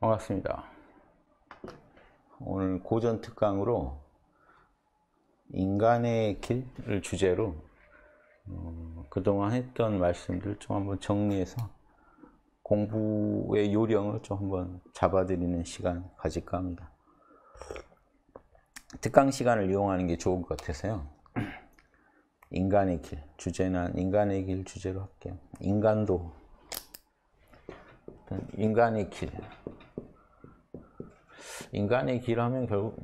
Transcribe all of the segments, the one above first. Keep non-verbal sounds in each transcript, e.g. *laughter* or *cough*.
반갑습니다. 어, 오늘 고전 특강으로 인간의 길을 주제로 어, 그동안 했던 말씀들 좀 한번 정리해서 공부의 요령을 좀 한번 잡아드리는 시간 가질까 합니다. 특강 시간을 이용하는 게 좋을 것 같아서요. 인간의 길, 주제는 인간의 길 주제로 할게요. 인간도, 인간의 길, 인간의 길 하면 결국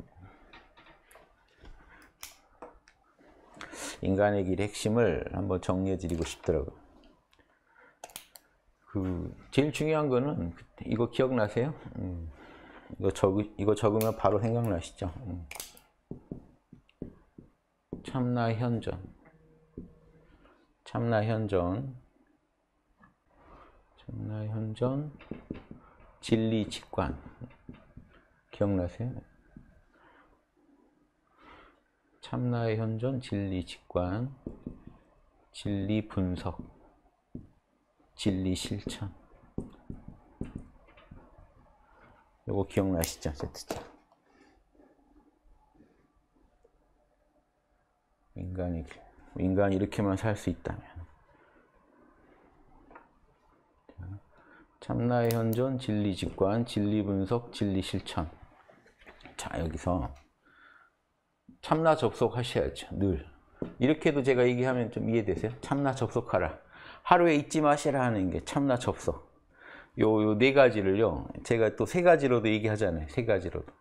인간의 길 핵심을 한번 정리해 드리고 싶더라고요. 그 제일 중요한 거는 이거 기억나세요? 음, 이거 적 이거 적으면 바로 생각나시죠? 음. 참나 현전 참나 현전 참나 현전 진리 직관 기억나세요? 참나의 현존, 진리 직관, 진리 분석, 진리 실천. 이거 기억나시죠? 세트장. 인간이 인간이 이렇게만 살 수 있다면 참나의 현존, 진리 직관, 진리 분석, 진리 실천 자 여기서 참나 접속하셔야죠 늘 이렇게도 제가 얘기하면 좀 이해되세요? 참나 접속하라 하루에 잊지 마시라 하는 게 참나 접속 요네 가지를요 제가 또 세 가지로도 얘기하잖아요 세 가지로도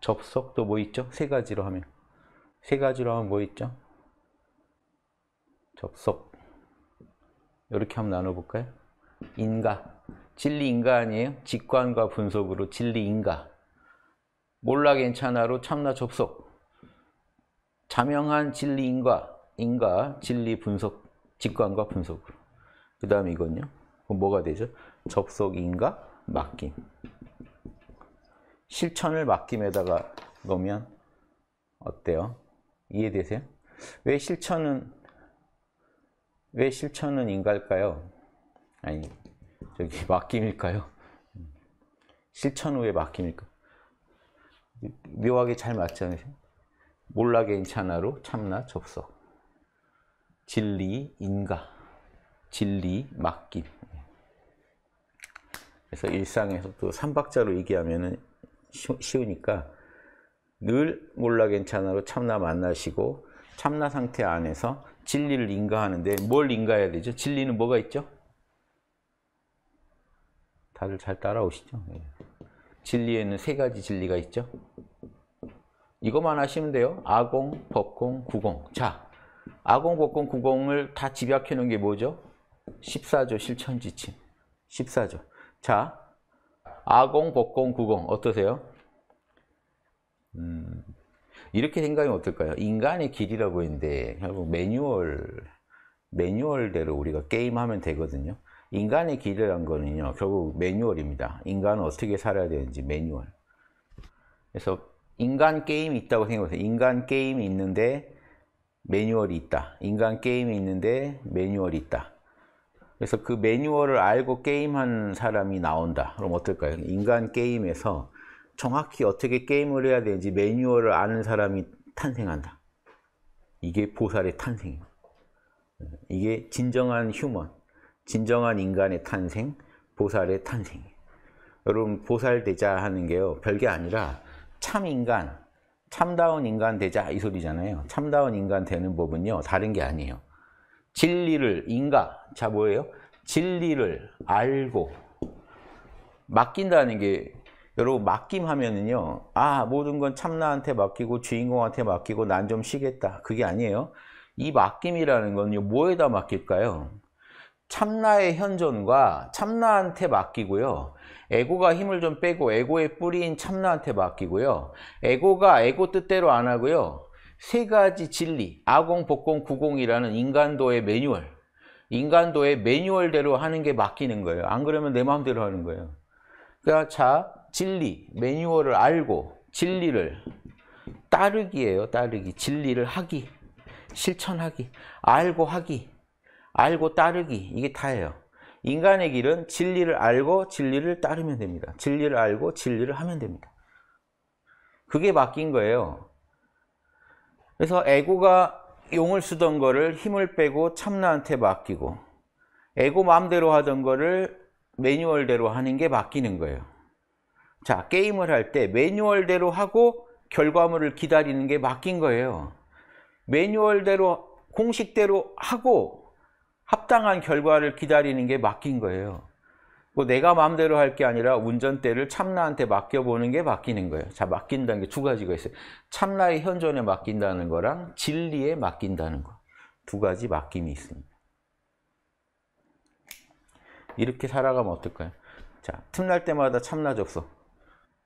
접속도 뭐 있죠? 세 가지로 하면 세 가지로 하면 뭐 있죠? 접속 이렇게 한번 나눠볼까요? 인가 진리 인가 아니에요? 직관과 분석으로 진리 인가 몰라 괜찮아로 참나 접속 자명한 진리인과 인과 진리 분석 직관과 분석으로 그 다음 이건요 그럼 뭐가 되죠? 접속인과 맡김 실천을 맡김에다가 넣으면 어때요? 이해되세요? 왜 실천은 왜 실천은 인가일까요? 아니 저기 맡김일까요? 실천 후에 맡김일까요? 묘하게 잘 맞잖아요. 몰라 괜찮아로 참나 접속. 진리 인가. 진리 맡김. 그래서 일상에서 또 삼박자로 얘기하면 쉬우니까 늘 몰라 괜찮아로 참나 만나시고 참나 상태 안에서 진리를 인가하는데 뭘 인가해야 되죠? 진리는 뭐가 있죠? 다들 잘 따라오시죠? 예. 진리에는 세 가지 진리가 있죠. 이것만 하시면 돼요. 아공, 법공, 구공. 자, 아공, 법공, 구공을 다 집약해 놓은 게 뭐죠? 14조 실천지침. 14조. 자, 아공, 법공, 구공 어떠세요? 음, 이렇게 생각하면 어떨까요? 인간의 길이라고 했는데 매뉴얼, 매뉴얼대로 우리가 게임하면 되거든요. 인간의 길이라는 거는요, 결국 매뉴얼입니다. 인간은 어떻게 살아야 되는지 매뉴얼. 그래서 인간 게임이 있다고 생각하세요. 인간 게임이 있는데 매뉴얼이 있다. 인간 게임이 있는데 매뉴얼이 있다. 그래서 그 매뉴얼을 알고 게임한 사람이 나온다. 그럼 어떨까요? 인간 게임에서 정확히 어떻게 게임을 해야 되는지 매뉴얼을 아는 사람이 탄생한다. 이게 보살의 탄생입니다. 이게 진정한 휴먼. 진정한 인간의 탄생, 보살의 탄생. 여러분 보살 되자 하는 게요 별게 아니라 참 인간, 참다운 인간 되자 이 소리잖아요. 참다운 인간 되는 법은요 다른 게 아니에요. 진리를 인가 자 뭐예요? 진리를 알고 맡긴다는 게 여러분 맡김하면은요 아 모든 건 참나한테 맡기고 주인공한테 맡기고 난 좀 쉬겠다 그게 아니에요. 이 맡김이라는 건요 뭐에다 맡길까요? 참나의 현존과 참나한테 맡기고요. 에고가 힘을 좀 빼고 에고의 뿌리인 참나한테 맡기고요. 에고가 에고 뜻대로 안 하고요. 세 가지 진리, 아공, 복공, 구공이라는 인간도의 매뉴얼, 인간도의 매뉴얼대로 하는 게 맡기는 거예요. 안 그러면 내 마음대로 하는 거예요. 그러니까 자, 진리, 매뉴얼을 알고 진리를 따르기예요. 따르기, 진리를 하기, 실천하기, 알고 하기. 알고 따르기 이게 다예요. 인간의 길은 진리를 알고 진리를 따르면 됩니다. 진리를 알고 진리를 하면 됩니다. 그게 바뀐 거예요. 그래서 에고가 용을 쓰던 거를 힘을 빼고 참나한테 맡기고 에고 마음대로 하던 거를 매뉴얼대로 하는 게 바뀌는 거예요. 자, 게임을 할 때 매뉴얼대로 하고 결과물을 기다리는 게 바뀐 거예요. 매뉴얼대로 공식대로 하고 합당한 결과를 기다리는 게 맡긴 거예요. 뭐 내가 마음대로 할 게 아니라 운전대를 참나한테 맡겨보는 게 맡기는 거예요. 자, 맡긴다는 게 두 가지가 있어요. 참나의 현존에 맡긴다는 거랑 진리에 맡긴다는 거. 두 가지 맡김이 있습니다. 이렇게 살아가면 어떨까요? 자, 틈날 때마다 참나 접속.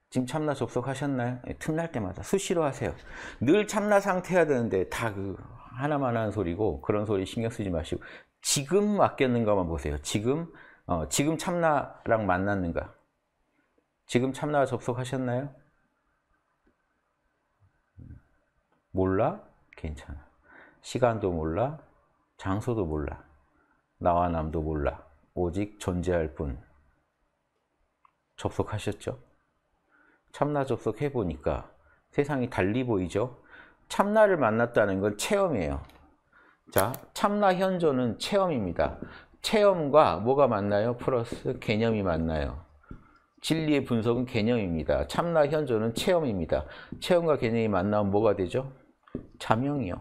지금 참나 접속하셨나요? 네, 틈날 때마다 수시로 하세요. 늘 참나 상태야 되는데 다 그 하나만 하는 소리고 그런 소리 신경 쓰지 마시고 지금 아꼈는가만 보세요. 지금 어, 지금 참나랑 만났는가? 지금 참나 접속하셨나요? 몰라? 괜찮아. 시간도 몰라. 장소도 몰라. 나와 남도 몰라. 오직 존재할 뿐. 접속하셨죠? 참나 접속해보니까 세상이 달리 보이죠? 참나를 만났다는 건 체험이에요. 자, 참나 현존은 체험입니다. 체험과 뭐가 만나요? 플러스 개념이 만나요. 진리의 분석은 개념입니다. 참나 현존은 체험입니다. 체험과 개념이 만나면 뭐가 되죠? 자명이요.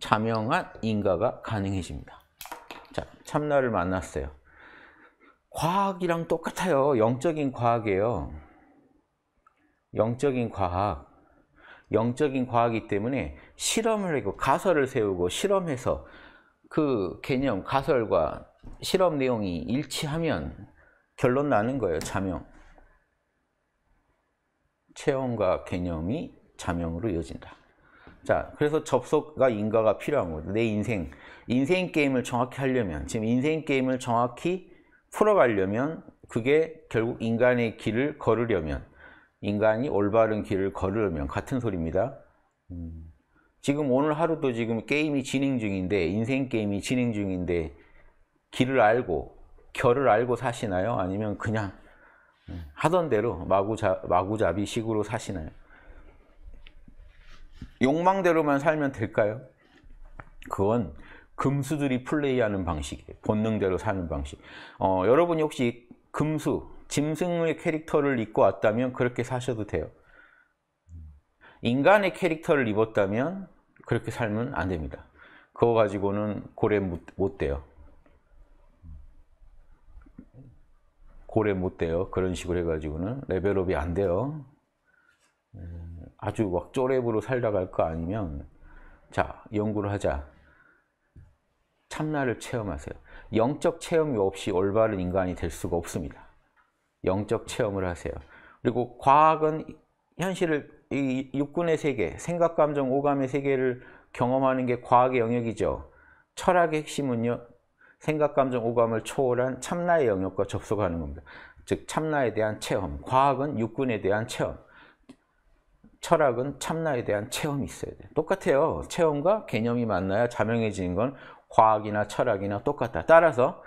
자명한 인가가 가능해집니다. 자, 참나를 만났어요. 과학이랑 똑같아요. 영적인 과학이에요. 영적인 과학. 영적인 과학이기 때문에 실험을 하고 가설을 세우고 실험해서 그 개념, 가설과 실험 내용이 일치하면 결론 나는 거예요, 자명. 체험과 개념이 자명으로 이어진다. 자, 그래서 접속과 인과가 필요한 거죠. 내 인생, 인생 게임을 정확히 하려면, 지금 인생 게임을 정확히 풀어가려면, 그게 결국 인간의 길을 걸으려면, 인간이 올바른 길을 걸으려면 같은 소리입니다. 음. 지금 오늘 하루도 지금 게임이 진행 중인데 인생 게임이 진행 중인데 길을 알고 결을 알고 사시나요? 아니면 그냥 음, 하던 대로 마구자, 마구잡이식으로 사시나요? 욕망대로만 살면 될까요? 그건 금수들이 플레이하는 방식 본능대로 사는 방식. 어, 여러분이 혹시 금수, 짐승의 캐릭터를 입고 왔다면 그렇게 사셔도 돼요. 인간의 캐릭터를 입었다면 그렇게 살면 안 됩니다. 그거 가지고는 고래 못, 못 돼요. 고래 못 돼요. 그런 식으로 해가지고는 레벨업이 안 돼요. 아주 막 쪼랩으로 살다 갈 거 아니면 자 연구를 하자. 참나를 체험하세요. 영적 체험이 없이 올바른 인간이 될 수가 없습니다. 영적 체험을 하세요. 그리고 과학은 현실을 이 육군의 세계, 생각, 감정, 오감의 세계를 경험하는 게 과학의 영역이죠. 철학의 핵심은요. 생각, 감정, 오감을 초월한 참나의 영역과 접속하는 겁니다. 즉 참나에 대한 체험, 과학은 육군에 대한 체험, 철학은 참나에 대한 체험이 있어야 돼요. 똑같아요. 체험과 개념이 만나야 자명해지는 건 과학이나 철학이나 똑같다. 따라서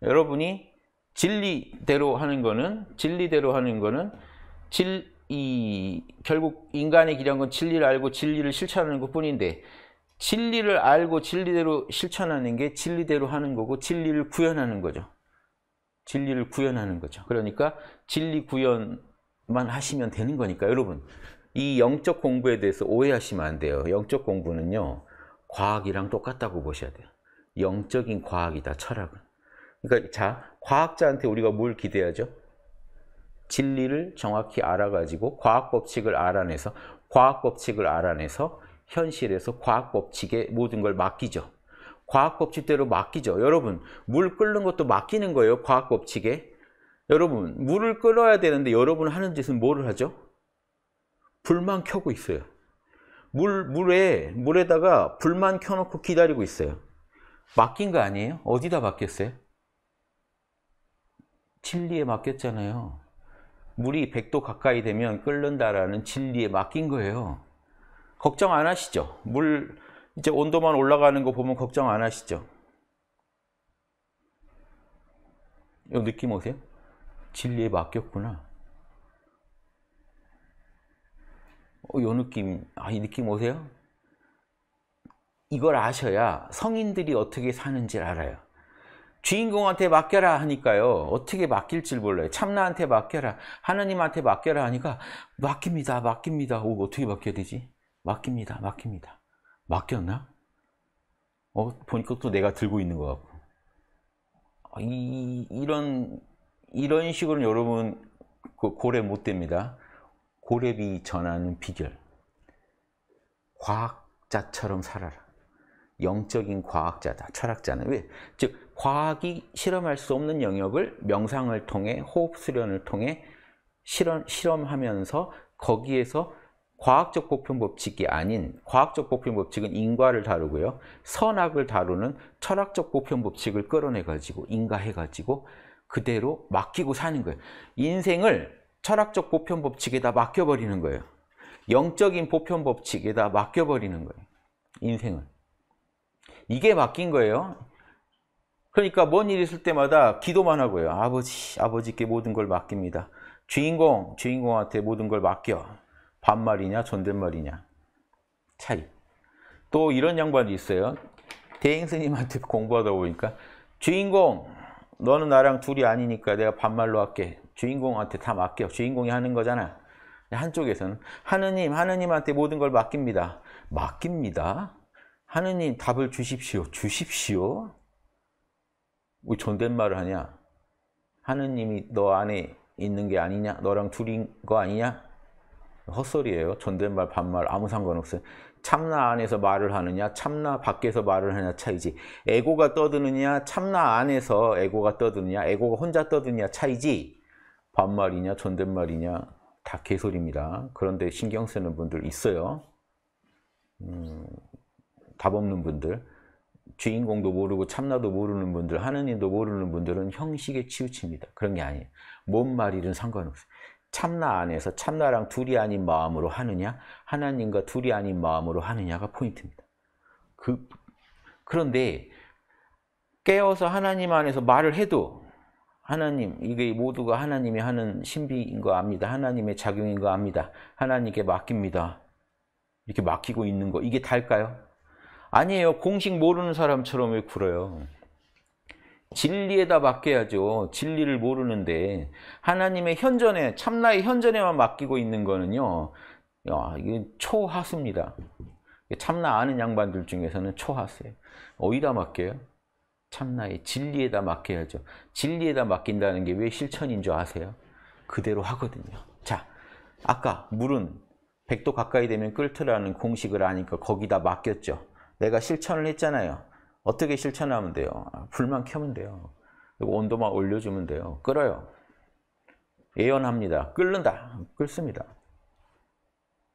여러분이 진리대로 하는 거는 진리대로 하는 거는 질이 결국 인간의 길한 건 진리를 알고 진리를 실천하는 것뿐인데 진리를 알고 진리대로 실천하는 게 진리대로 하는 거고 진리를 구현하는 거죠. 진리를 구현하는 거죠. 그러니까 진리 구현만 하시면 되는 거니까 여러분 이 영적 공부에 대해서 오해하시면 안 돼요. 영적 공부는요. 과학이랑 똑같다고 보셔야 돼요. 영적인 과학이다. 철학은. 그러니까 자 과학자한테 우리가 뭘 기대하죠? 진리를 정확히 알아가지고 과학 법칙을 알아내서 과학 법칙을 알아내서 현실에서 과학 법칙에 모든 걸 맡기죠. 과학 법칙대로 맡기죠. 여러분, 물 끓는 것도 맡기는 거예요. 과학 법칙에. 여러분, 물을 끓어야 되는데 여러분 하는 짓은 뭐를 하죠? 불만 켜고 있어요. 물, 물에, 물에다가 불만 켜놓고 기다리고 있어요. 맡긴 거 아니에요? 어디다 맡겼어요? 진리에 맡겼잖아요. 물이 100도 가까이 되면 끓는다라는 진리에 맡긴 거예요. 걱정 안 하시죠? 물 이제 온도만 올라가는 거 보면 걱정 안 하시죠? 이 느낌 오세요? 진리에 맡겼구나. 어, 이 느낌, 아, 이 느낌 오세요? 이걸 아셔야 성인들이 어떻게 사는지 알아요. 주인공한테 맡겨라 하니까요. 어떻게 맡길지 몰라요. 참나한테 맡겨라. 하나님한테 맡겨라 하니까 맡깁니다. 맡깁니다. 오, 어떻게 맡겨야 되지? 맡깁니다. 맡깁니다. 맡겼나? 어, 보니까 또 내가 들고 있는 것 같고. 아, 이, 이런, 이런 식으로 여러분 그 고래 못 됩니다. 고래비 전하는 비결. 과학자처럼 살아라. 영적인 과학자다, 철학자는. 왜? 즉, 과학이 실험할 수 없는 영역을 명상을 통해, 호흡 수련을 통해 실험, 실험하면서 거기에서 과학적 보편 법칙이 아닌 과학적 보편 법칙은 인과를 다루고요. 선악을 다루는 철학적 보편 법칙을 끌어내 가지고 인과해 가지고 그대로 맡기고 사는 거예요. 인생을 철학적 보편 법칙에다 맡겨 버리는 거예요. 영적인 보편 법칙에다 맡겨 버리는 거예요. 인생을. 이게 바뀐 거예요. 그러니까 뭔 일이 있을 때마다 기도만 하고요. 아버지, 아버지께 모든 걸 맡깁니다. 주인공, 주인공한테 모든 걸 맡겨. 반말이냐 존댓말이냐. 차이. 또 이런 양반이 있어요. 대행스님한테 *laughs* 공부하다 보니까 주인공, 너는 나랑 둘이 아니니까 내가 반말로 할게. 주인공한테 다 맡겨. 주인공이 하는 거잖아. 한쪽에서는 하느님, 하느님한테 모든 걸 맡깁니다. 맡깁니다. 하느님 답을 주십시오. 주십시오. 왜 존댓말을 하냐? 하느님이 너 안에 있는 게 아니냐? 너랑 둘인 거 아니냐? 헛소리예요. 존댓말, 반말 아무 상관없어요. 참나 안에서 말을 하느냐, 참나 밖에서 말을 하느냐 차이지. 에고가 떠드느냐, 참나 안에서 에고가 떠드느냐, 에고가 혼자 떠드느냐 차이지. 반말이냐, 존댓말이냐 다 개소리입니다. 그런데 신경 쓰는 분들 있어요. 음. 답 없는 분들 주인공도 모르고 참나도 모르는 분들 하느님도 모르는 분들은 형식에 치우칩니다. 그런 게 아니에요. 뭔 말이든 상관없어요. 참나 안에서 참나랑 둘이 아닌 마음으로 하느냐 하나님과 둘이 아닌 마음으로 하느냐가 포인트입니다. 그, 그런데 깨어서 하나님 안에서 말을 해도 하나님, 이게 모두가 하나님이 하는 신비인 거 압니다. 하나님의 작용인 거 압니다. 하나님께 맡깁니다. 이렇게 맡기고 있는 거, 이게 달까요? 아니에요. 공식 모르는 사람처럼 왜 굴어요? 진리에다 맡겨야죠. 진리를 모르는데 하나님의 현전에 참나의 현전에만 맡기고 있는 거는요. 야, 이건 초하수입니다. 참나 아는 양반들 중에서는 초하수예요. 어디다 맡겨요? 참나의 진리에다 맡겨야죠. 진리에다 맡긴다는 게 왜 실천인 줄 아세요? 그대로 하거든요. 자, 아까 물은 100도 가까이 되면 끓더라는 공식을 아니까 거기다 맡겼죠. 내가 실천을 했잖아요. 어떻게 실천하면 돼요? 아, 불만 켜면 돼요. 그리고 온도만 올려주면 돼요. 끓어요. 예언합니다. 끓는다. 끓습니다.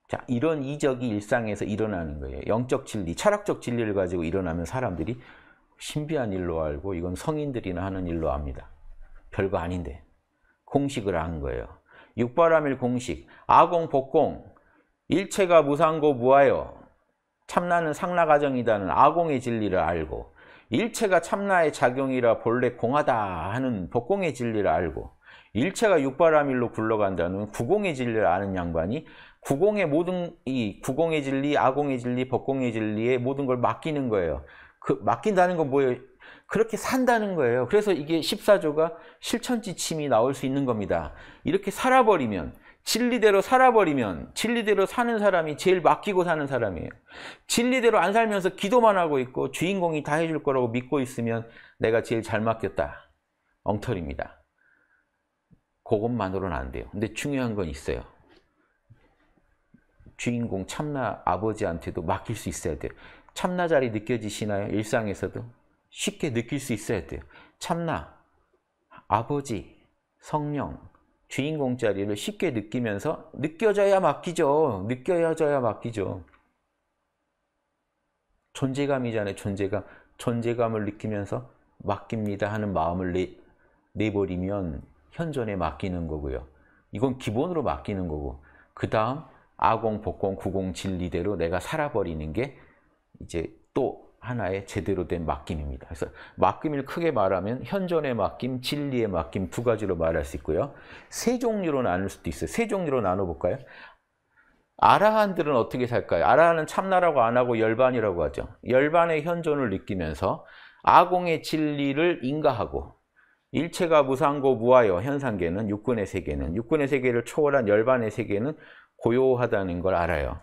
자, 이런 이적이 일상에서 일어나는 거예요. 영적 진리, 철학적 진리를 가지고 일어나면 사람들이 신비한 일로 알고 이건 성인들이나 하는 일로 압니다. 별거 아닌데 공식을 한 거예요. 육바람일 공식, 아공, 복공, 일체가 무상고 무하여 참나는 상나가정이다는 아공의 진리를 알고 일체가 참나의 작용이라 본래 공하다 하는 복공의 진리를 알고 일체가 육바라밀로 굴러간다는 구공의 진리를 아는 양반이 구공의 모든 이 구공의 진리, 아공의 진리, 법공의 진리에 모든 걸 맡기는 거예요. 그 맡긴다는 건 뭐예요? 그렇게 산다는 거예요. 그래서 이게 14조가 실천지침이 나올 수 있는 겁니다. 이렇게 살아버리면 진리대로 살아버리면 진리대로 사는 사람이 제일 맡기고 사는 사람이에요. 진리대로 안 살면서 기도만 하고 있고 주인공이 다 해줄 거라고 믿고 있으면 내가 제일 잘 맡겼다. 엉터리입니다. 그것만으로는 안 돼요. 근데 중요한 건 있어요. 주인공 참나 아버지한테도 맡길 수 있어야 돼요. 참나 자리 느껴지시나요? 일상에서도? 쉽게 느낄 수 있어야 돼요. 참나, 아버지, 성령, 주인공 자리를 쉽게 느끼면서 느껴져야 맡기죠. 느껴져야 맡기죠. 존재감이잖아요. 존재감. 존재감을 느끼면서 맡깁니다 하는 마음을 내, 내버리면 현존에 맡기는 거고요. 이건 기본으로 맡기는 거고 그 다음 아공, 복공, 구공, 진리대로 내가 살아버리는 게 이제 또 하나의 제대로 된 맡김입니다. 그래서 맡김을 크게 말하면 현존의 맡김, 진리의 맡김 두 가지로 말할 수 있고요. 세 종류로 나눌 수도 있어요. 세 종류로 나눠볼까요? 아라한들은 어떻게 살까요? 아라한은 참나라고 안 하고 열반이라고 하죠. 열반의 현존을 느끼면서 아공의 진리를 인가하고 일체가 무상고 무하여 현상계는 육군의 세계는 육군의 세계를 초월한 열반의 세계는 고요하다는 걸 알아요.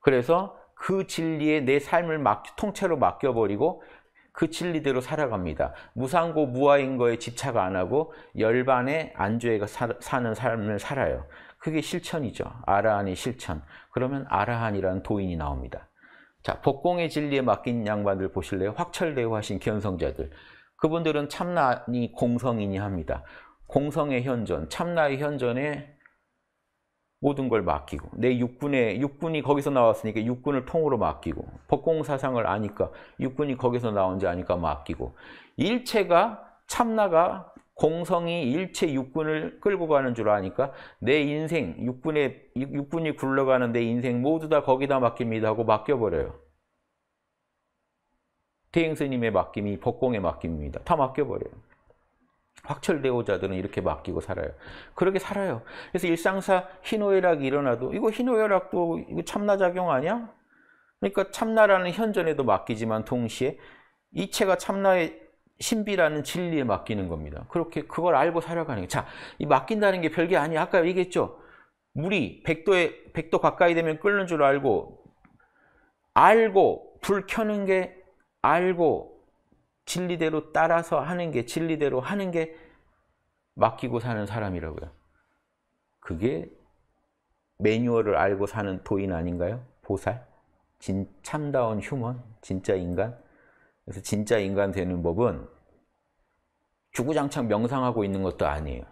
그래서 그 진리에 내 삶을 막, 통째로 맡겨버리고 그 진리대로 살아갑니다. 무상고 무아인 거에 집착 안 하고 열반에 안주에 사는 삶을 살아요. 그게 실천이죠. 아라한이 실천. 그러면 아라한이라는 도인이 나옵니다. 자, 복공의 진리에 맡긴 양반들 보실래요? 확철대오 하신 견성자들. 그분들은 참나니 공성이니 합니다. 공성의 현존, 참나의 현존에 모든 걸 맡기고 내 육군에 육군이 거기서 나왔으니까 육군을 통으로 맡기고 법공 사상을 아니까 육군이 거기서 나온지 아니까 맡기고 일체가 참나가 공성이 일체 육군을 끌고 가는 줄 아니까 내 인생 육군에 육군이 굴러가는 내 인생 모두 다 거기다 맡깁니다 하고 맡겨버려요. 태행 스님의 맡김이 법공의 맡김입니다. 다 맡겨버려요. 확철대오자들은 이렇게 맡기고 살아요. 그렇게 살아요. 그래서 일상사 희노애락이 일어나도 이거 희노애락도 이거 참나작용 아니야? 그러니까 참나라는 현전에도 맡기지만 동시에 이체가 참나의 신비라는 진리에 맡기는 겁니다. 그렇게 그걸 알고 살아가는 거예요. 자, 이 맡긴다는 게 별게 아니야. 아까 얘기했죠. 물이 100도에 100도 가까이 되면 끓는 줄 알고 알고 불 켜는 게 알고 진리대로 따라서 하는 게 진리대로 하는 게 맡기고 사는 사람이라고요. 그게 매뉴얼을 알고 사는 도인 아닌가요? 보살? 진, 참다운 휴먼? 진짜 인간? 그래서 진짜 인간 되는 법은 주구장창 명상하고 있는 것도 아니에요.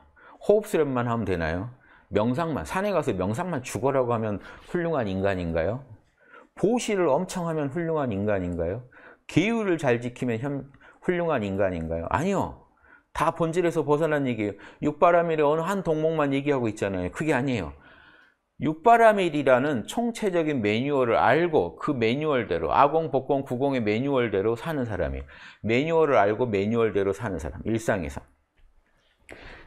호흡수련만 하면 되나요? 명상만, 산에 가서 명상만 죽어라고 하면 훌륭한 인간인가요? 보시를 엄청 하면 훌륭한 인간인가요? 계율을 잘 지키면 현, 훌륭한 인간인가요? 아니요. 다 본질에서 벗어난 얘기예요. 육바라밀의 어느 한 동목만 얘기하고 있잖아요. 그게 아니에요. 육바라밀이라는 총체적인 매뉴얼을 알고 그 매뉴얼대로 아공, 복공, 구공의 매뉴얼대로 사는 사람이에요. 매뉴얼을 알고 매뉴얼대로 사는 사람, 일상에서.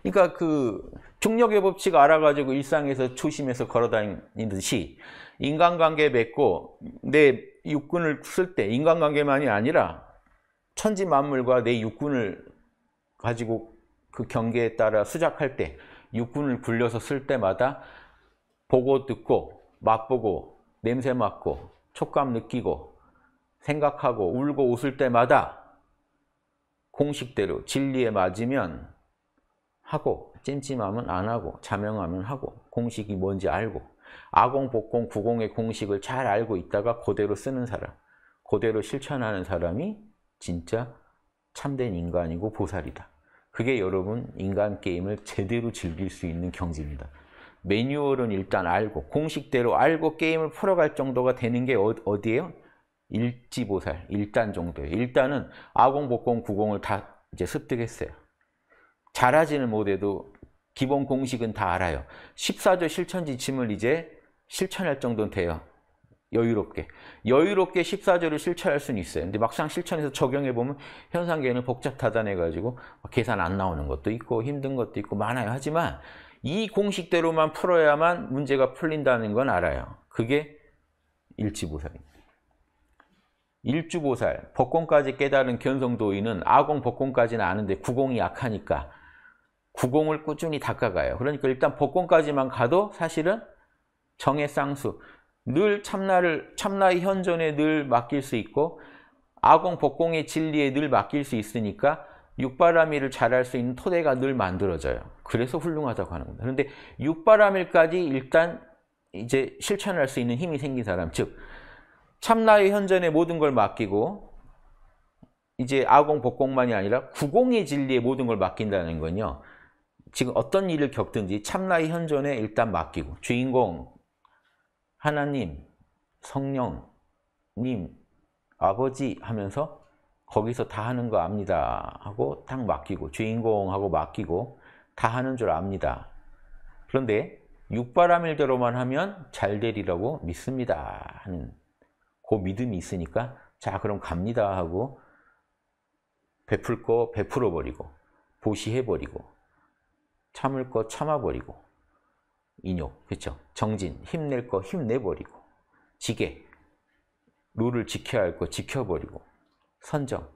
그러니까 그 중력의 법칙 알아가지고 일상에서 조심해서 걸어다니듯이 인간관계 맺고 내 육군을 쓸 때 인간관계만이 아니라 천지 만물과 내 육군을 가지고 그 경계에 따라 수작할 때 육군을 굴려서 쓸 때마다 보고 듣고 맛보고 냄새 맡고 촉감 느끼고 생각하고 울고 웃을 때마다 공식대로 진리에 맞으면 하고 찜찜하면 안 하고 자명하면 하고 공식이 뭔지 알고 아공, 복공, 구공의 공식을 잘 알고 있다가 그대로 쓰는 사람 그대로 실천하는 사람이 진짜 참된 인간이고 보살이다. 그게 여러분 인간 게임을 제대로 즐길 수 있는 경지입니다. 매뉴얼은 일단 알고 공식대로 알고 게임을 풀어갈 정도가 되는 게 어, 디예요 일지보살, 일단 정도예요. 일단은 아공, 복공, 구공을 다 이제 습득했어요. 잘하지는 못해도 기본 공식은 다 알아요. 14조 실천 지침을 이제 실천할 정도는 돼요. 여유롭게 여유롭게 1 4절을 실천할 수는 있어요. 근데 막상 실천해서 적용해보면 현상계는 복잡하다해가지고 계산 안 나오는 것도 있고 힘든 것도 있고 많아요. 하지만 이 공식대로만 풀어야만 문제가 풀린다는 건 알아요. 그게 일지보살입니다. 일주보살, 법공까지 깨달은 견성도인은 아공 법공까지는 아는데 구공이 약하니까 구공을 꾸준히 닦아가요. 그러니까 일단 법공까지만 가도 사실은 정의 쌍수, 늘 참나를 참나의 현존에 늘 맡길 수 있고 아공 복공의 진리에 늘 맡길 수 있으니까 육바라밀을 잘할 수 있는 토대가 늘 만들어져요. 그래서 훌륭하다고 하는 겁니다. 그런데 육바라밀까지 일단 이제 실천할 수 있는 힘이 생긴 사람, 즉 참나의 현전에 모든 걸 맡기고 이제 아공 복공만이 아니라 구공의 진리에 모든 걸 맡긴다는 건요. 지금 어떤 일을 겪든지 참나의 현존에 일단 맡기고 주인공 하나님, 성령님, 아버지 하면서 거기서 다 하는 거 압니다 하고 딱 맡기고 주인공하고 맡기고 다 하는 줄 압니다. 그런데 육바라밀대로만 하면 잘 되리라고 믿습니다 하는 그 믿음이 있으니까 자 그럼 갑니다 하고 베풀 거 베풀어 버리고 보시해 버리고 참을 거 참아 버리고 인욕, 그렇죠? 정진, 힘낼 거 힘내버리고 지게, 룰을 지켜야 할 거 지켜버리고 선정,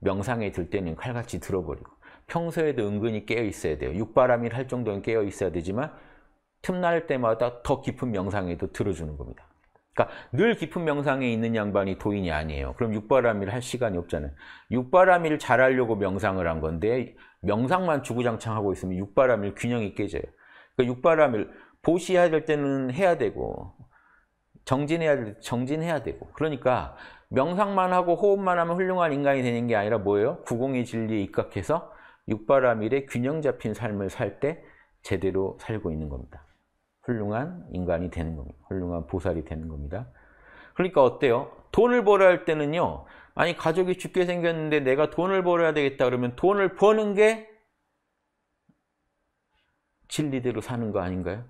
명상에 들 때는 칼같이 들어버리고 평소에도 은근히 깨어 있어야 돼요. 육바람일 할 정도는 깨어 있어야 되지만 틈날 때마다 더 깊은 명상에도 들어주는 겁니다. 그러니까 늘 깊은 명상에 있는 양반이 도인이 아니에요. 그럼 육바람일 할 시간이 없잖아요. 육바람일 잘하려고 명상을 한 건데 명상만 주구장창 하고 있으면 육바람일 균형이 깨져요. 그 육바람을 보시해야 될 때는 해야 되고 정진해야 될 정진해야 되고 그러니까 명상만 하고 호흡만 하면 훌륭한 인간이 되는 게 아니라 뭐예요? 구공의 진리에 입각해서 육바라밀에 균형 잡힌 삶을 살 때 제대로 살고 있는 겁니다. 훌륭한 인간이 되는 겁니다. 훌륭한 보살이 되는 겁니다. 그러니까 어때요? 돈을 벌어야 할 때는요. 아니 가족이 죽게 생겼는데 내가 돈을 벌어야 되겠다 그러면 돈을 버는 게 진리대로 사는 거 아닌가요?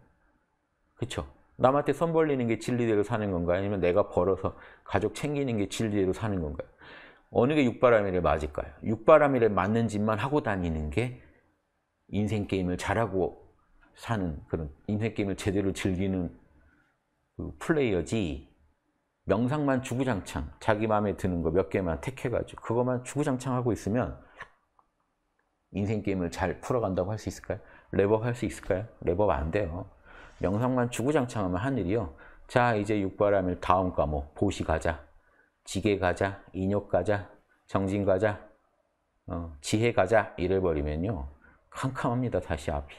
그렇죠? 남한테 손 벌리는 게 진리대로 사는 건가요? 아니면 내가 벌어서 가족 챙기는 게 진리대로 사는 건가요? 어느 게 육바람일에 맞을까요? 육바람일에 맞는 짓만 하고 다니는 게 인생 게임을 잘하고 사는 그런 인생 게임을 제대로 즐기는 그 플레이어지 명상만 주구장창 자기 마음에 드는 거 몇 개만 택해가지고 그것만 주구장창 하고 있으면 인생 게임을 잘 풀어간다고 할 수 있을까요? 랩업 할 수 있을까요? 랩업 안 돼요. 명상만 주구장창하면 하늘이요. 자 이제 육바람일 다음 과목 보시 가자. 지게 가자. 인욕 가자. 정진 가자. 어, 지혜 가자. 이래버리면요. 캄캄합니다. 다시 앞이.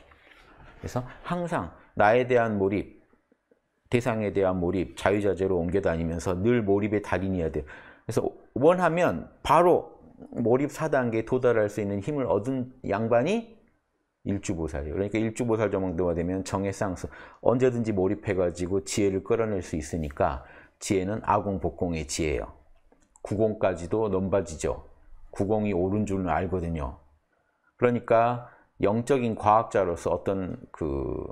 그래서 항상 나에 대한 몰입, 대상에 대한 몰입, 자유자재로 옮겨다니면서 늘 몰입의 달인이어야 돼요. 그래서 원하면 바로 몰입 4단계에 도달할 수 있는 힘을 얻은 양반이 일주보살이에요. 그러니까 일주보살 정도가 되면 정해상수 언제든지 몰입해가지고 지혜를 끌어낼 수 있으니까 지혜는 아공 복공의 지혜예요. 구공까지도 넘바지죠. 구공이 옳은 줄은 알거든요. 그러니까 영적인 과학자로서 어떤 그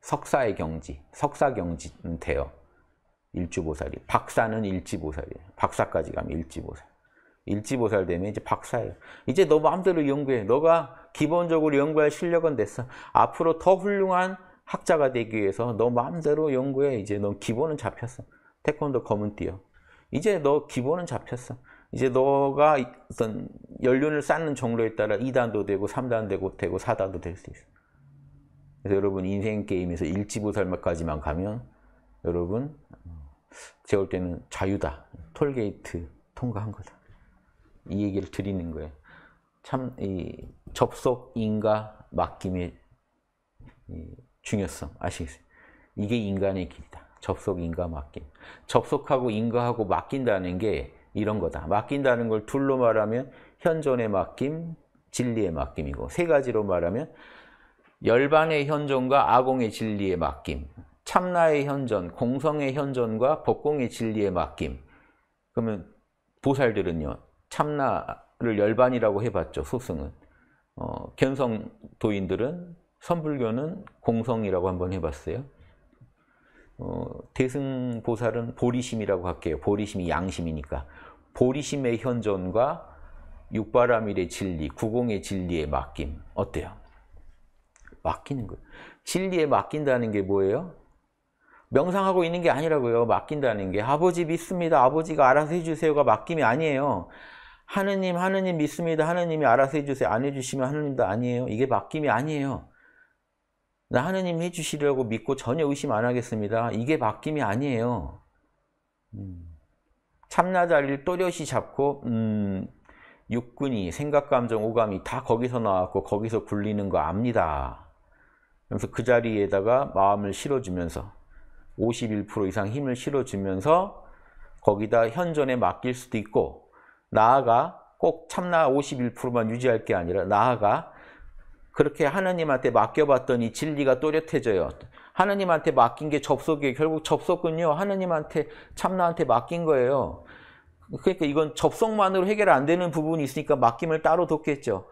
석사의 경지, 석사 경지는 돼요. 일주보살이. 박사는 일지보살이에요. 박사까지 가면 일지보살. 일지보살 되면 이제 박사예요. 이제 너 마음대로 연구해. 너가 기본적으로 연구할 실력은 됐어. 앞으로 더 훌륭한 학자가 되기 위해서 너 마음대로 연구해. 이제 넌 기본은 잡혔어. 태권도 검은 띠어. 이제 너 기본은 잡혔어. 이제 너가 어떤 연륜을 쌓는 정도에 따라 2단도 되고 3단 되고 되고 4단도 될 수 있어. 그래서 여러분 인생 게임에서 일지부설마까지만 가면 여러분 제가 볼 때는 자유다. 톨게이트 통과한 거다. 이 얘기를 드리는 거예요. 참이 접속 인과 맡김의 중요성 아시겠어요? 이게 인간의 길이다. 접속 인과 맡김. 접속하고 인과하고 맡긴다는 게 이런 거다. 맡긴다는 걸 둘로 말하면 현존의 맡김, 진리의 맡김이고 세 가지로 말하면 열반의 현존과 아공의 진리의 맡김, 참나의 현존, 공성의 현존과 법공의 진리의 맡김. 그러면 보살들은요. 참나 를 열반이라고 해봤죠. 속성은 어, 견성도인들은 선불교는 공성이라고 한번 해봤어요. 어, 대승보살은 보리심이라고 할게요. 보리심이 양심이니까 보리심의 현존과 육바라밀의 진리, 구공의 진리에 맡김 어때요? 맡기는 거예요. 진리에 맡긴다는 게 뭐예요? 명상하고 있는 게 아니라고요. 맡긴다는 게 아버지 믿습니다. 아버지가 알아서 해주세요가 맡김이 아니에요. 하느님, 하느님 믿습니다. 하느님이 알아서 해주세요. 안 해주시면 하느님도 아니에요. 이게 바뀜이 아니에요. 나 하느님 해주시려고 믿고 전혀 의심 안 하겠습니다. 이게 바뀜이 아니에요. 음. 참나자리를 또렷이 잡고 음, 육군이 생각, 감정, 오감이 다 거기서 나왔고 거기서 굴리는 거 압니다. 그래서 그 자리에다가 마음을 실어주면서 51% 이상 힘을 실어주면서 거기다 현존에 맡길 수도 있고 나아가 꼭 참나 51%만 유지할 게 아니라 나아가 그렇게 하나님한테 맡겨봤더니 진리가 또렷해져요. 하나님한테 맡긴 게 접속이에요. 결국 접속은요. 하나님한테 참나한테 맡긴 거예요. 그러니까 이건 접속만으로 해결 안 되는 부분이 있으니까 맡김을 따로 뒀겠죠.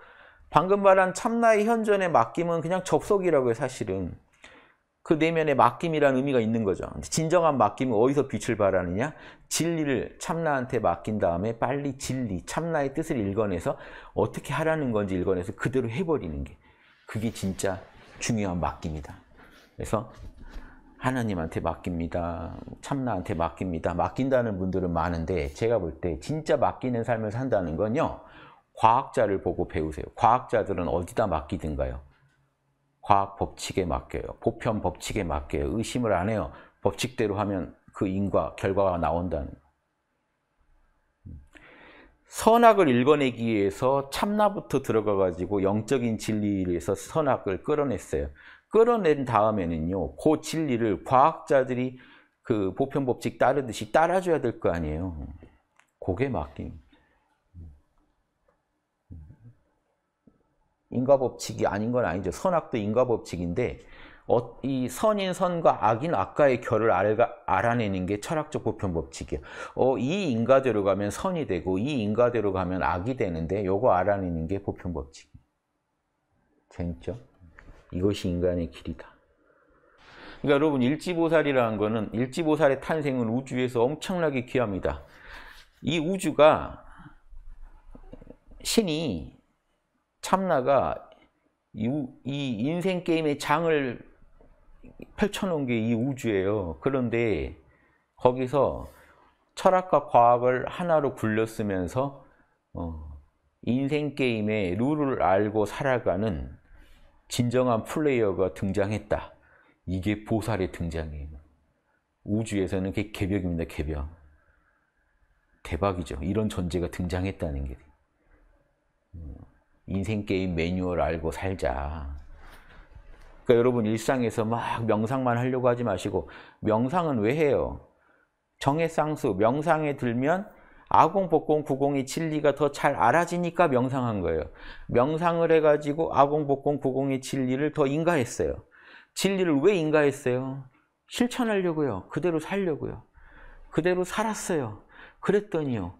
방금 말한 참나의 현전에 맡김은 그냥 접속이라고요. 사실은. 그 내면에 맡김이라는 의미가 있는 거죠. 진정한 맡김은 어디서 빛을 발하느냐? 진리를 참나한테 맡긴 다음에 빨리 진리, 참나의 뜻을 읽어내서 어떻게 하라는 건지 읽어내서 그대로 해버리는 게 그게 진짜 중요한 맡김이다. 그래서 하나님한테 맡깁니다. 참나한테 맡깁니다. 맡긴다는 분들은 많은데 제가 볼 때 진짜 맡기는 삶을 산다는 건요. 과학자를 보고 배우세요. 과학자들은 어디다 맡기든가요. 과학 법칙에 맡겨요. 보편 법칙에 맡겨요. 의심을 안 해요. 법칙대로 하면 그 인과 결과가 나온다는 거예요. 선악을 읽어내기 위해서 참나부터 들어가가지고 영적인 진리에서 선악을 끌어냈어요. 끌어낸 다음에는요, 그 진리를 과학자들이 그 보편법칙 따르듯이 따라줘야 될 거 아니에요. 그게 맡김. 인과법칙이 아닌 건 아니죠. 선악도 인과법칙인데 어, 이 선인 선과 악인 악과의 결을 알아, 내는게 철학적 보편법칙이에요. 어, 이 인과대로 가면 선이 되고 이 인과대로 가면 악이 되는데 요거 알아내는 게 보편법칙이에요. 재밌죠? 이것이 인간의 길이다. 그러니까 여러분 일지보살이라는 거는 일지보살의 탄생은 우주에서 엄청나게 귀합니다. 이 우주가 신이 참나가 이, 이 인생 게임의 장을 펼쳐놓은 게 이 우주예요. 그런데 거기서 철학과 과학을 하나로 굴렸으면서 어, 인생 게임의 룰을 알고 살아가는 진정한 플레이어가 등장했다. 이게 보살의 등장이에요. 우주에서는 그게 개벽입니다. 개벽. 대박이죠. 이런 존재가 등장했다는 게. 인생 게임 매뉴얼 알고 살자. 그러니까 여러분 일상에서 막 명상만 하려고 하지 마시고 명상은 왜 해요? 정해 쌍수 명상에 들면 아공, 복공, 구공의 진리가 더 잘 알아지니까 명상한 거예요. 명상을 해가지고 아공, 복공, 구공의 진리를 더 인가했어요. 진리를 왜 인가했어요? 실천하려고요. 그대로 살려고요. 그대로 살았어요. 그랬더니요.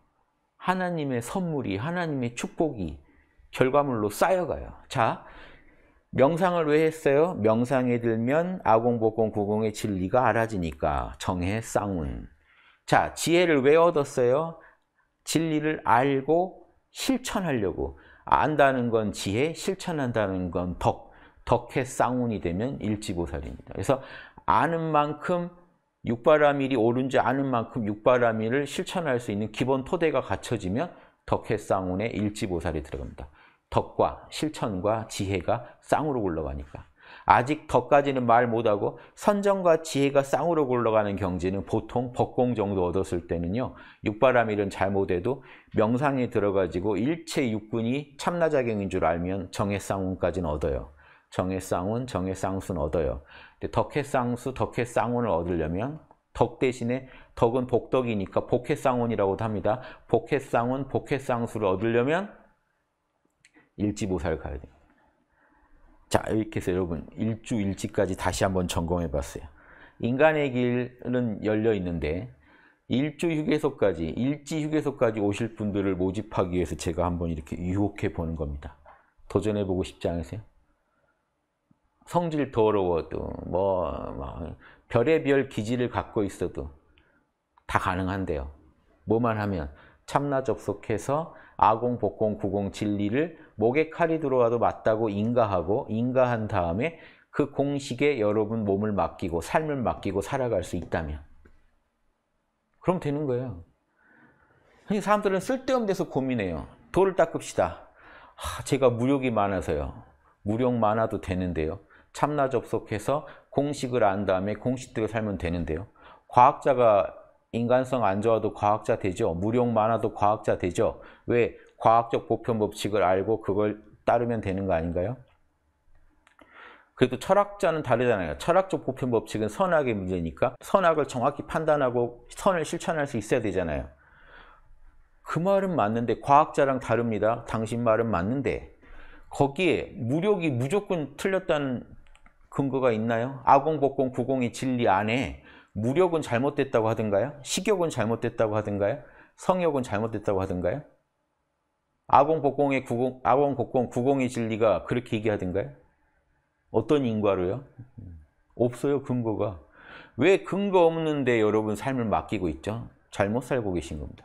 하나님의 선물이, 하나님의 축복이 결과물로 쌓여가요. 자, 명상을 왜 했어요? 명상에 들면 아공복공 구공의 진리가 알아지니까 정해 쌍운. 자, 지혜를 왜 얻었어요? 진리를 알고 실천하려고. 안다는 건 지혜, 실천한다는 건 덕. 덕해 쌍운이 되면 일지보살입니다. 그래서 아는 만큼 육바라밀이 옳은지 아는 만큼 육바라밀을 실천할 수 있는 기본 토대가 갖춰지면 덕해 쌍운의 일지보살이 들어갑니다. 덕과 실천과 지혜가 쌍으로 굴러가니까. 아직 덕까지는 말 못하고 선정과 지혜가 쌍으로 굴러가는 경지는 보통 법공 정도 얻었을 때는요. 육바람일은 잘못해도 명상에 들어가지고 일체 육군이 참나작용인 줄 알면 정해쌍운까지는 얻어요. 정해쌍운, 정해쌍수는 얻어요. 근데 덕해쌍수, 덕해쌍운을 얻으려면 덕 대신에 덕은 복덕이니까 복해쌍운이라고도 합니다. 복해쌍운, 복해쌍수를 얻으려면 일지보살 가야 돼요. 자 이렇게 해서 여러분 일주일지까지 다시 한번 점검해 봤어요. 인간의 길은 열려 있는데 일주 휴게소까지 일지 휴게소까지 오실 분들을 모집하기 위해서 제가 한번 이렇게 유혹해 보는 겁니다. 도전해 보고 싶지 않으세요? 성질 더러워도 뭐, 뭐 별의별 기질을 갖고 있어도 다 가능한데요. 뭐만 하면 참나 접속해서 아공, 복공, 구공 진리를 목에 칼이 들어와도 맞다고 인가하고 인가한 다음에 그 공식에 여러분 몸을 맡기고 삶을 맡기고 살아갈 수 있다면 그럼 되는 거예요. 사람들은 쓸데없는 데서 고민해요. 돌을 닦읍시다. 아, 제가 무력이 많아서요. 무력 많아도 되는데요. 참나 접속해서 공식을 안 다음에 공식대로 살면 되는데요. 과학자가 인간성 안 좋아도 과학자 되죠. 무력 많아도 과학자 되죠. 왜? 과학적 보편 법칙을 알고 그걸 따르면 되는 거 아닌가요? 그래도 철학자는 다르잖아요. 철학적 보편 법칙은 선악의 문제니까 선악을 정확히 판단하고 선을 실천할 수 있어야 되잖아요. 그 말은 맞는데 과학자랑 다릅니다. 당신 말은 맞는데 거기에 무력이 무조건 틀렸다는 근거가 있나요? 아공복공 구공이 진리 안에 무력은 잘못됐다고 하던가요? 식욕은 잘못됐다고 하던가요? 성욕은 잘못됐다고 하던가요? 아공 복공의 구공, 아공 복공 구공의 진리가 그렇게 얘기하던가요? 어떤 인과로요? 없어요, 근거가. 왜 근거 없는데 여러분 삶을 맡기고 있죠? 잘못 살고 계신 겁니다.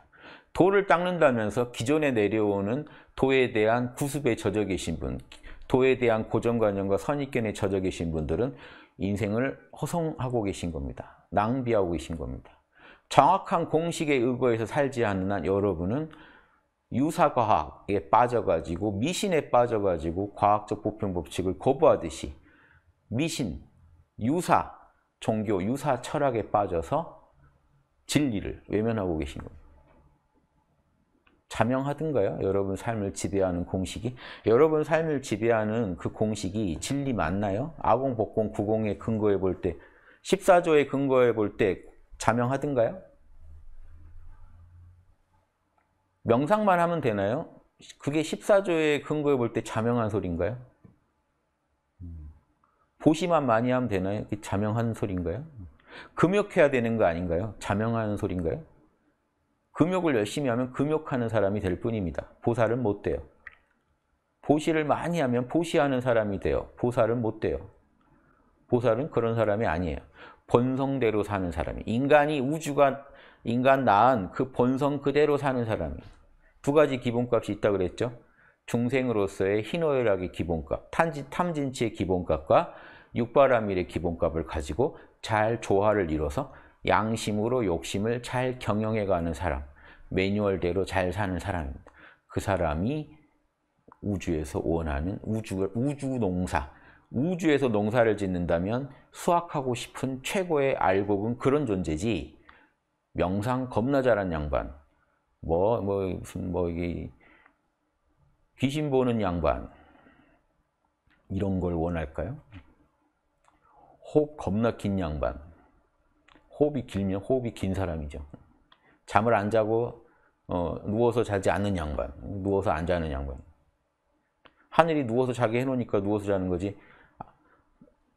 도를 닦는다면서 기존에 내려오는 도에 대한 구습에 젖어 계신 분, 도에 대한 고정관념과 선입견에 젖어 계신 분들은 인생을 허송하고 계신 겁니다. 낭비하고 계신 겁니다. 정확한 공식에 의거해서 살지 않는 한 여러분은 유사과학에 빠져가지고 미신에 빠져가지고 과학적 보편 법칙을 거부하듯이 미신, 유사, 종교, 유사 철학에 빠져서 진리를 외면하고 계신 겁니다. 자명하든가요? 여러분 삶을 지배하는 공식이? 여러분 삶을 지배하는 그 공식이 진리 맞나요? 아공, 복공, 구공에 근거해 볼 때, 14조에 근거해 볼 때 자명하든가요? 명상만 하면 되나요? 그게 14조의 근거에 볼 때 자명한 소리인가요? 보시만 많이 하면 되나요? 자명한 소리인가요? 금욕해야 되는 거 아닌가요? 자명하는 소리인가요? 금욕을 열심히 하면 금욕하는 사람이 될 뿐입니다. 보살은 못 돼요. 보시를 많이 하면 보시하는 사람이 돼요. 보살은 못 돼요. 보살은 그런 사람이 아니에요. 본성대로 사는 사람이. 인간이 우주가 인간 낳은그 본성 그대로 사는 사람이 두 가지 기본값이 있다 고 그랬죠. 중생으로서의 희노애락의 기본값, 탄지, 탐진치의 기본값과 육바라밀의 기본값을 가지고 잘 조화를 이뤄서 양심으로 욕심을 잘 경영해가는 사람, 매뉴얼대로 잘 사는 사람입니다. 그 사람이 우주에서 원하는 우주, 우주 농사, 우주에서 농사를 짓는다면 수확하고 싶은 최고의 알곡은 그런 존재지 명상 겁나 잘한 양반, 뭐, 뭐, 무슨, 뭐, 이 귀신 보는 양반, 이런 걸 원할까요? 호흡 겁나 긴 양반, 호흡이 길면 호흡이 긴 사람이죠. 잠을 안 자고 어, 누워서 자지 않는 양반, 누워서 안 자는 양반. 하늘이 누워서 자게 해놓으니까 누워서 자는 거지.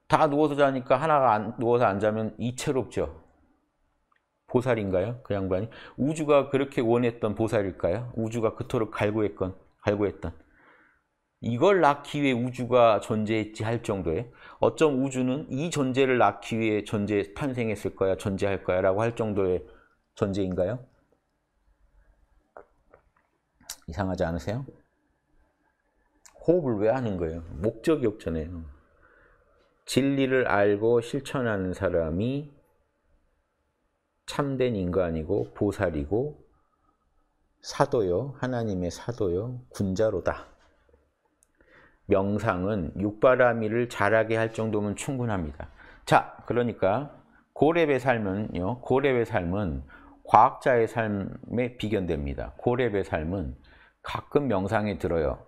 다 누워서 자니까 하나가 안, 누워서 안 자면 이채롭죠. 보살인가요? 그 양반이 우주가 그렇게 원했던 보살일까요? 우주가 그토록 갈구했건 갈구했던 이걸 낳기 위해 우주가 존재했지 할 정도에 어쩜 우주는 이 존재를 낳기 위해 존재 탄생했을 거야, 존재할 거야라고 할 정도의 존재인가요? 이상하지 않으세요? 호흡을 왜 하는 거예요? 목적이 없잖아요. 진리를 알고 실천하는 사람이 참된 인간이고 보살이고 사도요 하나님의 사도요 군자로다. 명상은 육바라밀을 잘하게 할 정도면 충분합니다. 자, 그러니까 고렙의 삶은요. 고렙의 삶은 과학자의 삶에 비견됩니다. 고렙의 삶은 가끔 명상에 들어요.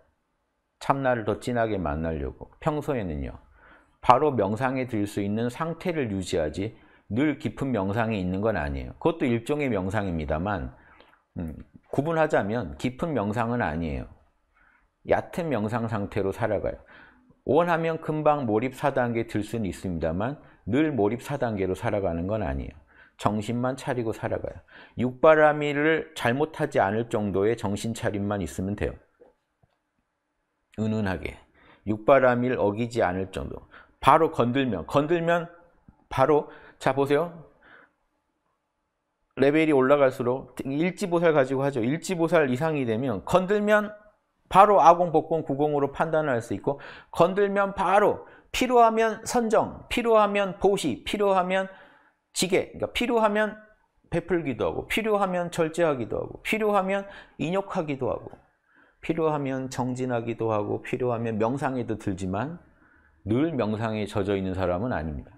참나를 더 진하게 만나려고. 평소에는요. 바로 명상에 들 수 있는 상태를 유지하지 늘 깊은 명상이 있는 건 아니에요. 그것도 일종의 명상입니다만 음, 구분하자면 깊은 명상은 아니에요. 얕은 명상 상태로 살아가요. 원하면 금방 몰입 4단계 들 수는 있습니다만 늘 몰입 4단계로 살아가는 건 아니에요. 정신만 차리고 살아가요. 육바라밀을 잘못하지 않을 정도의 정신 차림만 있으면 돼요. 은은하게. 육바라밀 어기지 않을 정도. 바로 건들면, 건들면 바로 자 보세요. 레벨이 올라갈수록 일지보살 가지고 하죠. 일지보살 이상이 되면 건들면 바로 아공, 복공, 구공으로 판단할 수 있고 건들면 바로 필요하면 선정, 필요하면 보시, 필요하면 지게, 그러니까 필요하면 베풀기도 하고 필요하면 절제하기도 하고 필요하면 인욕하기도 하고 필요하면 정진하기도 하고 필요하면 명상에도 들지만 늘 명상에 젖어 있는 사람은 아닙니다.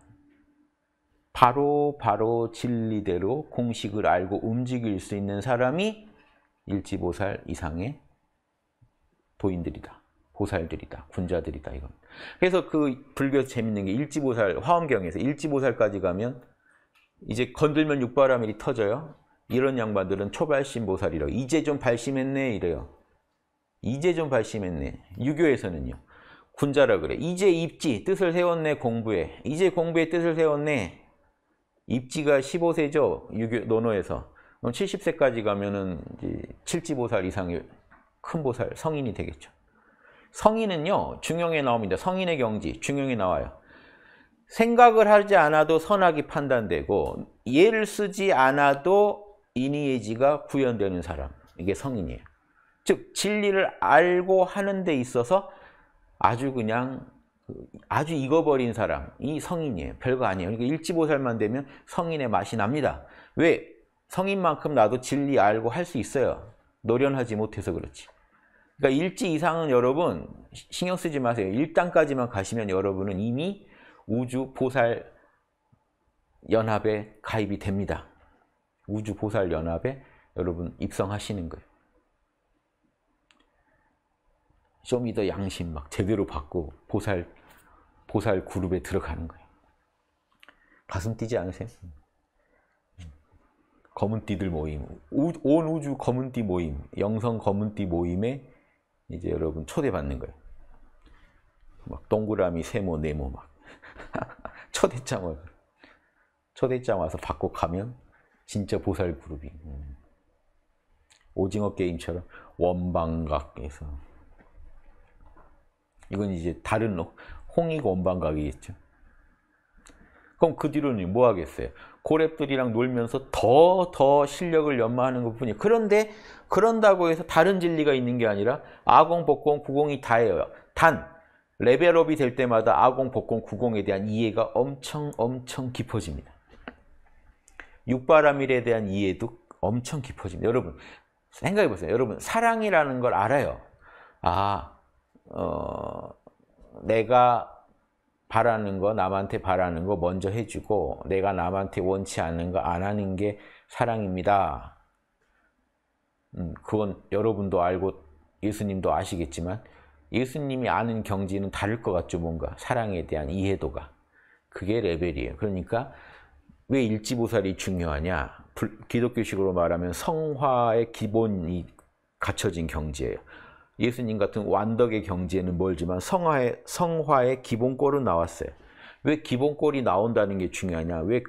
바로 바로 진리대로 공식을 알고 움직일 수 있는 사람이 일지보살 이상의 도인들이다. 보살들이다. 군자들이다. 이건. 그래서 그 불교에서 재밌는 게 일지보살, 화엄경에서 일지보살까지 가면 이제 건들면 육바라밀이 터져요. 이런 양반들은 초발심 보살이라고 이제 좀 발심했네 이래요. 이제 좀 발심했네. 유교에서는요. 군자라 그래. 이제 입지 뜻을 세웠네 공부에. 이제 공부에 뜻을 세웠네. 입지가 15세죠. 유교 논어에서. 그럼 70세까지 가면은 이제 75살 이상의 큰 보살 성인이 되겠죠. 성인은요. 중용에 나옵니다. 성인의 경지 중용에 나와요. 생각을 하지 않아도 선악이 판단되고 예를 쓰지 않아도 인위의지가 구현되는 사람. 이게 성인이에요. 즉 진리를 알고 하는 데 있어서 아주 그냥 아주 익어버린 사람, 이 성인이에요. 별거 아니에요. 그러니까 일지보살만 되면 성인의 맛이 납니다. 왜? 성인만큼 나도 진리 알고 할 수 있어요. 노련하지 못해서 그렇지. 그러니까 일지 이상은 여러분 신경 쓰지 마세요. 일단까지만 가시면 여러분은 이미 우주 보살 연합에 가입이 됩니다. 우주 보살 연합에 여러분 입성하시는 거예요. 좀 이더 양심 막 제대로 받고 보살 보살 그룹에 들어가는 거예요. 가슴 뛰지 않으세요? 음. 검은띠들 모임, 우, 온 우주 검은띠 모임, 영성 검은띠 모임에 이제 여러분 초대받는 거예요. 막 동그라미, 세모, 네모 막 *laughs* 초대장 와 초대장 와서 받고 가면 진짜 보살 그룹이 음. 오징어 게임처럼 원방각에서 이건 이제 다른 홍익 원방각이 겠죠 그럼 그 뒤로는 뭐 하겠어요? 고랩들이랑 놀면서 더 더 실력을 연마하는 것뿐이 에요 그런데 그런다고 해서 다른 진리가 있는 게 아니라 아공, 복공, 구공이 다예요. 단 레벨업이 될 때마다 아공, 복공, 구공에 대한 이해가 엄청 엄청 깊어집니다. 육바람밀에 대한 이해도 엄청 깊어집니다. 여러분 생각해 보세요. 여러분 사랑이라는 걸 알아요. 아, 어, 내가 바라는 거, 남한테 바라는 거 먼저 해주고 내가 남한테 원치 않는 거 안 하는 게 사랑입니다. 음, 그건 여러분도 알고 예수님도 아시겠지만 예수님이 아는 경지는 다를 것 같죠, 뭔가. 사랑에 대한 이해도가. 그게 레벨이에요. 그러니까 왜 일지보살이 중요하냐? 기독교식으로 말하면 성화의 기본이 갖춰진 경지예요. 예수님 같은 완덕의 경지에는 멀지만 성화의, 성화의 기본골은 나왔어요. 왜 기본골이 나온다는 게 중요하냐? 왜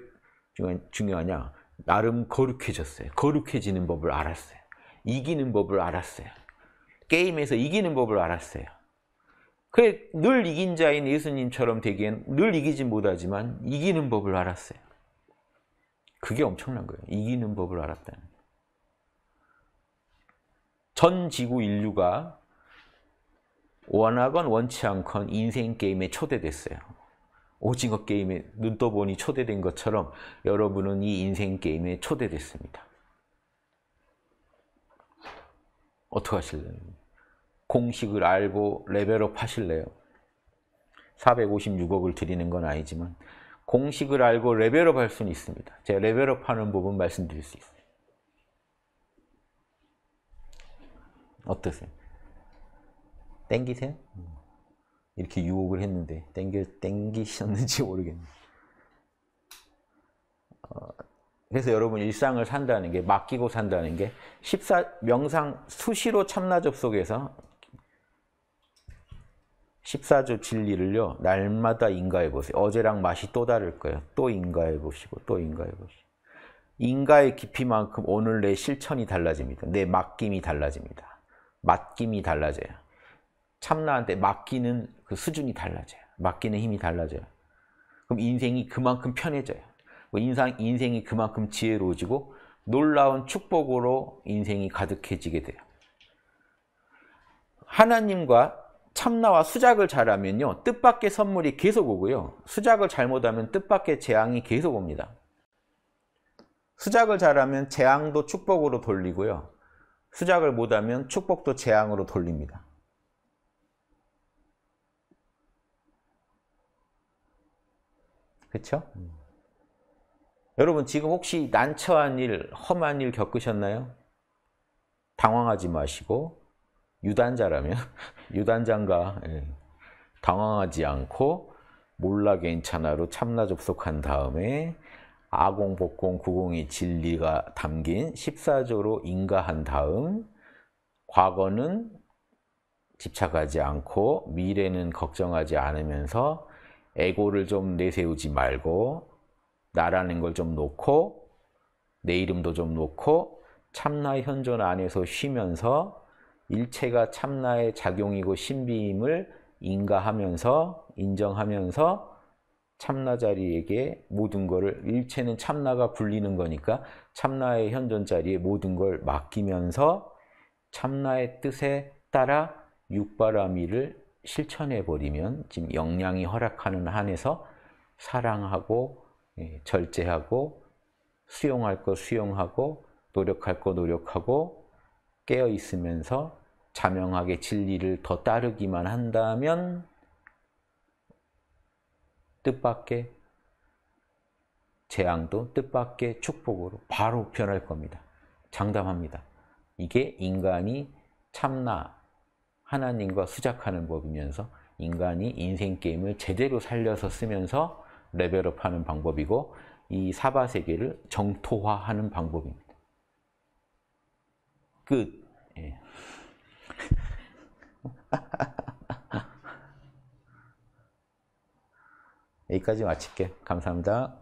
중요하냐? 나름 거룩해졌어요. 거룩해지는 법을 알았어요. 이기는 법을 알았어요. 게임에서 이기는 법을 알았어요. 그래, 늘 이긴 자인 예수님처럼 되기엔 늘 이기진 못하지만 이기는 법을 알았어요. 그게 엄청난 거예요. 이기는 법을 알았다는 전 지구 인류가 원하건 원치 않건 인생 게임에 초대됐어요. 오징어 게임에 눈 떠보니 초대된 것처럼 여러분은 이 인생 게임에 초대됐습니다. 어떻게 하실래요? 공식을 알고 레벨업 하실래요? 456억을 드리는 건 아니지만 공식을 알고 레벨업 할 수는 있습니다. 제가 레벨업 하는 부분 말씀드릴 수 있어요. 어떠세요? 땡기세요? 이렇게 유혹을 했는데 땡겨, 땡기셨는지 모르겠네요. 어, 그래서 여러분 일상을 산다는 게 맡기고 산다는 게 14, 명상 수시로 참나접 속에서 14조 진리를요. 날마다 인가해 보세요. 어제랑 맛이 또 다를 거예요. 또 인가해 보시고 또 인가해 보시고 인가의 깊이만큼 오늘 내 실천이 달라집니다. 내 맡김이 달라집니다. 맡김이 달라져요. 참나한테 맡기는 그 수준이 달라져요. 맡기는 힘이 달라져요. 그럼 인생이 그만큼 편해져요. 뭐 인상, 인생이 그만큼 지혜로워지고 놀라운 축복으로 인생이 가득해지게 돼요. 하나님과 참나와 수작을 잘하면요. 뜻밖의 선물이 계속 오고요. 수작을 잘못하면 뜻밖의 재앙이 계속 옵니다. 수작을 잘하면 재앙도 축복으로 돌리고요. 수작을 못하면 축복도 재앙으로 돌립니다. 그렇죠? 음. 여러분 지금 혹시 난처한 일, 험한 일 겪으셨나요? 당황하지 마시고 유단자라면 *laughs* 유단장인가 예. 당황하지 않고 몰라 괜찮아로 참나 접속한 다음에 아공, 복공, 구공이 진리가 담긴 14조로 인가한 다음 과거는 집착하지 않고 미래는 걱정하지 않으면서 에고를 좀 내세우지 말고 나라는 걸 좀 놓고 내 이름도 좀 놓고 참나 현존 안에서 쉬면서 일체가 참나의 작용이고 신비임을 인가하면서 인정하면서 참나 자리에게 모든 것을 일체는 참나가 불리는 거니까 참나의 현존 자리에 모든 걸 맡기면서 참나의 뜻에 따라 육바라밀를 실천해 버리면 지금 역량이 허락하는 한에서 사랑하고 예, 절제하고 수용할 거 수용하고 노력할 거 노력하고 깨어 있으면서 자명하게 진리를 더 따르기만 한다면 뜻밖의 재앙도 뜻밖의 축복으로 바로 변할 겁니다. 장담합니다. 이게 인간이 참나 하나님과 수작하는 법이면서 인간이 인생 게임을 제대로 살려서 쓰면서 레벨업하는 방법이고 이 사바 세계를 정토화하는 방법입니다. 끝. 예. *laughs* 여기까지 마칠게. 감사합니다.